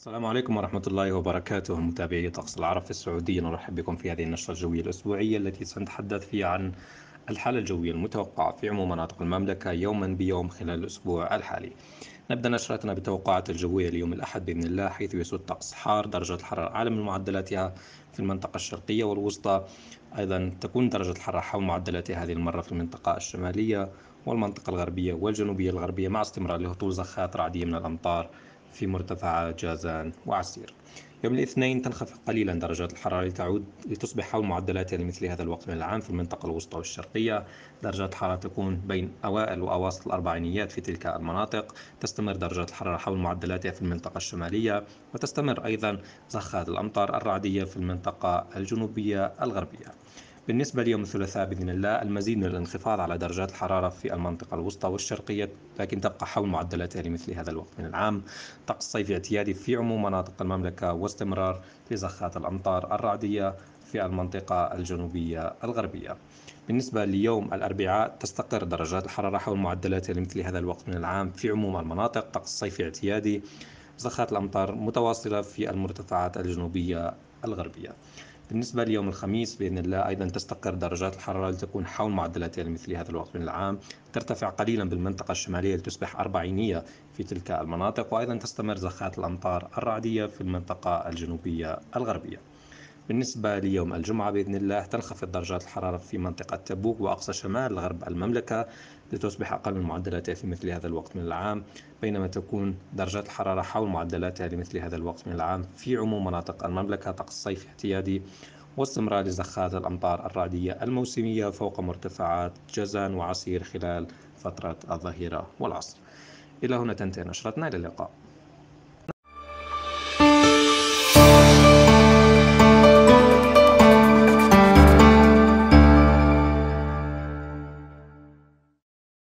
السلام عليكم ورحمة الله وبركاته متابعي طقس العرب في السعودية نرحب بكم في هذه النشرة الجوية الأسبوعية التي سنتحدث فيها عن الحالة الجوية المتوقعة في عموم مناطق المملكة يوما بيوم خلال الأسبوع الحالي نبدأ نشرتنا بالتوقعات الجوية ليوم الأحد بإذن الله حيث يسود طقس حار درجة الحرارة أعلى من معدلاتها في المنطقة الشرقية والوسطى أيضا تكون درجة الحرارة حول معدلاتها هذه المرة في المنطقة الشمالية والمنطقة الغربية والجنوبية الغربية مع استمرار لهطول زخات رعدية من الأمطار في مرتفعات جازان وعسير يوم الاثنين تنخفض قليلا درجات الحرارة لتعود لتصبح حول معدلاتها لمثل يعني هذا الوقت من العام في المنطقة الوسطى والشرقية درجات الحرارة تكون بين أوائل وأواسط الأربعينيات في تلك المناطق تستمر درجات الحرارة حول معدلاتها في المنطقة الشمالية وتستمر أيضا زخات الأمطار الرعدية في المنطقة الجنوبية الغربية بالنسبة ليوم الثلاثاء بإذن الله المزيد من الانخفاض على درجات الحرارة في المنطقة الوسطى والشرقية لكن تبقى حول معدلاتها لمثل هذا الوقت من العام طقس صيفي اعتيادي في عموم مناطق المملكة واستمرار في زخات الأمطار الرعدية في المنطقة الجنوبية الغربية بالنسبة ليوم الأربعاء تستقر درجات الحرارة حول معدلاتها لمثل هذا الوقت من العام في عموم المناطق طقس صيفي اعتيادي زخات الأمطار متواصلة في المرتفعات الجنوبية الغربية بالنسبة ليوم الخميس بإذن الله أيضا تستقر درجات الحرارة لتكون حول معدلاتها لمثل هذا الوقت من العام ترتفع قليلا بالمنطقة الشمالية لتصبح أربعينية في تلك المناطق وأيضا تستمر زخات الأمطار الرعدية في المنطقة الجنوبية الغربية بالنسبة ليوم الجمعة بإذن الله تنخفض درجات الحرارة في منطقة تبوك وأقصى شمال غرب المملكة لتصبح أقل من معدلاتها في مثل هذا الوقت من العام بينما تكون درجات الحرارة حول معدلاتها لمثل هذا الوقت من العام في عموم مناطق المملكة طقس صيف اعتيادي واستمرار لزخات الأمطار الرعدية الموسمية فوق مرتفعات جزان وعسير خلال فترة الظهيرة والعصر إلى هنا تنتهي نشرتنا إلى اللقاء